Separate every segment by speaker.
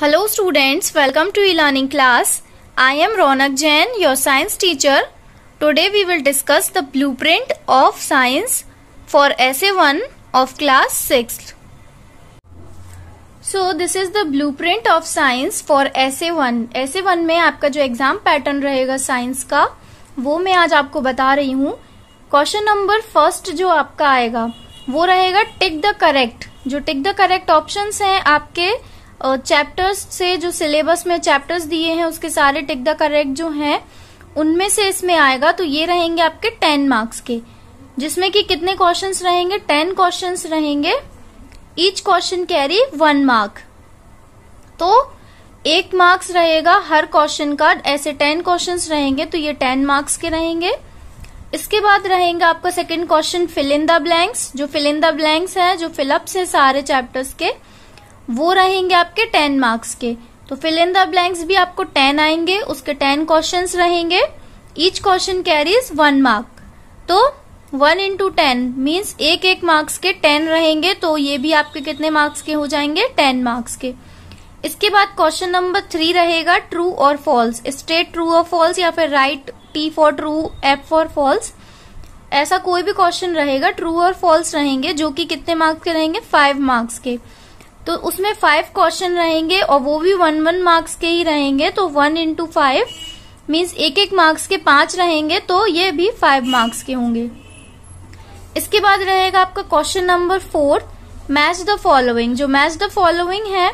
Speaker 1: hello students welcome to e learning class I am Raunak Jain your science teacher today we will discuss the blueprint of science for S A one of class six so this is the blueprint of science for S A one S A one में आपका जो exam pattern रहेगा science का वो मैं आज आपको बता रही हूँ क्वेश्चन नंबर फर्स्ट जो आपका आएगा वो रहेगा टिक द करेक्ट जो टिक द करेक्ट ऑप्शन है आपके चैप्टर्स से जो सिलेबस में चैप्टर्स दिए हैं उसके सारे टिक द करेक्ट जो हैं उनमें से इसमें आएगा तो ये रहेंगे आपके टेन मार्क्स के जिसमें कि कितने क्वेश्चंस रहेंगे टेन क्वेश्चंस रहेंगे each question carry one mark तो एक मार्क्स रहेगा हर क्वेश्चन का ऐसे टेन क्वेश्चंस रहेंगे तो ये टेन मार्क्स के रहेंगे इसके बाद रहेंगे आपका second question fill in the blanks जो फिल इन द ब्लैंक्स है जो फिलअप्स है सारे चैप्टर्स के वो रहेंगे आपके टेन मार्क्स के तो फिल इन द ब्लैंक्स भी आपको टेन आएंगे उसके टेन क्वेश्चन रहेंगे each question carries one mark ten means इंटू टेन मीन्स एक एक मार्क्स के टेन रहेंगे तो ये भी आपके कितने मार्क्स के हो जाएंगे टेन मार्क्स के इसके बाद क्वेश्चन नंबर थ्री रहेगा ट्रू और फॉल्स स्ट्रेट ट्रू और फॉल्स या फिर write T for true F for false ऐसा कोई भी क्वेश्चन रहेगा ट्रू और फॉल्स रहेंगे जो कि कितने मार्क्स के रहेंगे फाइव मार्क्स के तो उसमें फाइव क्वेश्चन रहेंगे और वो भी वन वन मार्क्स के ही रहेंगे तो वन इंटू फाइव मीन्स एक एक मार्क्स के पांच रहेंगे तो ये भी फाइव मार्क्स के होंगे इसके बाद रहेगा आपका question number four match the following जो मैच द फॉलोइंग है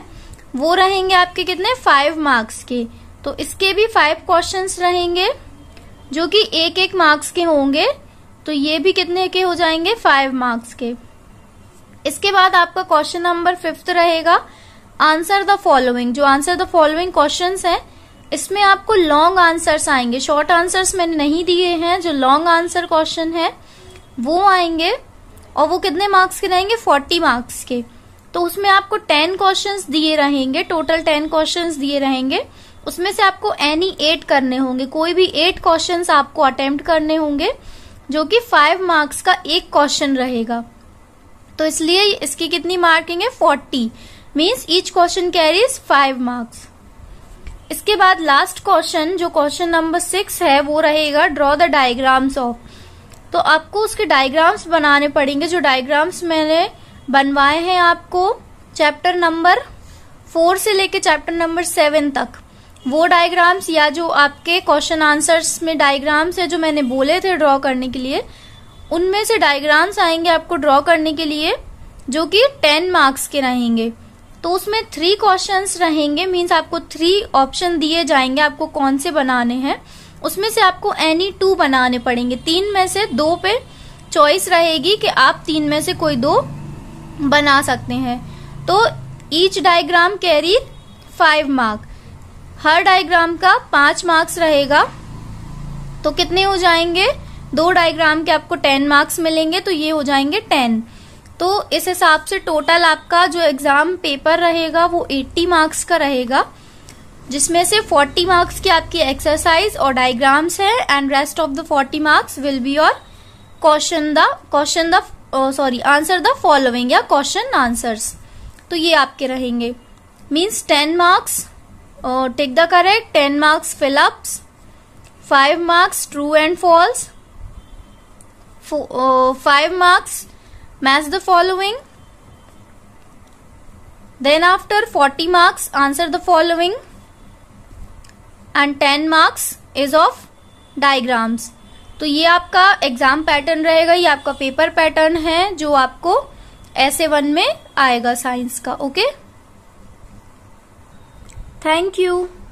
Speaker 1: वो रहेंगे आपके कितने फाइव मार्क्स के तो इसके भी फाइव क्वेश्चन रहेंगे जो कि एक एक मार्क्स के होंगे तो ये भी कितने के हो जाएंगे फाइव मार्क्स के इसके बाद आपका क्वेश्चन नंबर फिफ्थ रहेगा आंसर द फॉलोइंग जो आंसर द फॉलोइंग क्वेश्चन है इसमें आपको लॉन्ग आंसर्स आएंगे शॉर्ट आंसर्स मैंने नहीं दिए हैं जो लॉन्ग आंसर क्वेश्चन है वो आएंगे और वो कितने मार्क्स के रहेंगे फोर्टी मार्क्स के तो उसमें आपको टेन क्वेश्चंस दिए रहेंगे टोटल टेन क्वेश्चंस दिए रहेंगे उसमें से आपको एनी एट करने होंगे कोई भी एट क्वेश्चंस आपको अटेम्प्ट करने होंगे जो कि फाइव मार्क्स का एक क्वेश्चन रहेगा तो इसलिए इसकी कितनी मार्किंग है forty means each question carries five marks इसके बाद लास्ट क्वेश्चन जो क्वेश्चन नंबर सिक्स है वो रहेगा ड्रॉ द डायग्राम्स ऑफ तो आपको उसके डायग्राम्स बनाने पड़ेंगे जो डायग्राम्स मैंने बनवाए हैं आपको चैप्टर नंबर फोर से लेके चैप्टर नंबर सेवन तक वो डायग्राम्स या जो आपके क्वेश्चन आंसर्स में डायग्राम्स है जो मैंने बोले थे ड्रॉ करने के लिए उनमें से डायग्राम्स आएंगे आपको ड्रॉ करने के लिए जो कि टेन मार्क्स के रहेंगे तो उसमें थ्री क्वेश्चंस रहेंगे मींस आपको थ्री ऑप्शन दिए जाएंगे आपको कौन से बनाने हैं उसमें से आपको एनी टू बनाने पड़ेंगे तीन में से दो पे चॉइस रहेगी कि आप तीन में से कोई दो बना सकते हैं तो each diagram carry five mark हर डायग्राम का पांच मार्क्स रहेगा तो कितने हो जाएंगे दो डायग्राम के आपको टेन मार्क्स मिलेंगे तो ये हो जाएंगे टेन तो इस हिसाब से टोटल आपका जो एग्जाम पेपर रहेगा वो एट्टी मार्क्स का रहेगा जिसमें से फोर्टी मार्क्स की आपकी एक्सरसाइज और डायग्राम्स है and rest of the forty marks will be your question the question the sorry answer the following या क्वेश्चन आंसर्स तो ये आपके रहेंगे means ten marks take the correct ten marks fill ups five marks true and false five marks match the following then after forty marks answer the following and ten marks is of diagrams तो ये आपका exam pattern रहेगा ये आपका paper pattern है जो आपको ऐसे वन में आएगा साइंस का ओके थैंक यू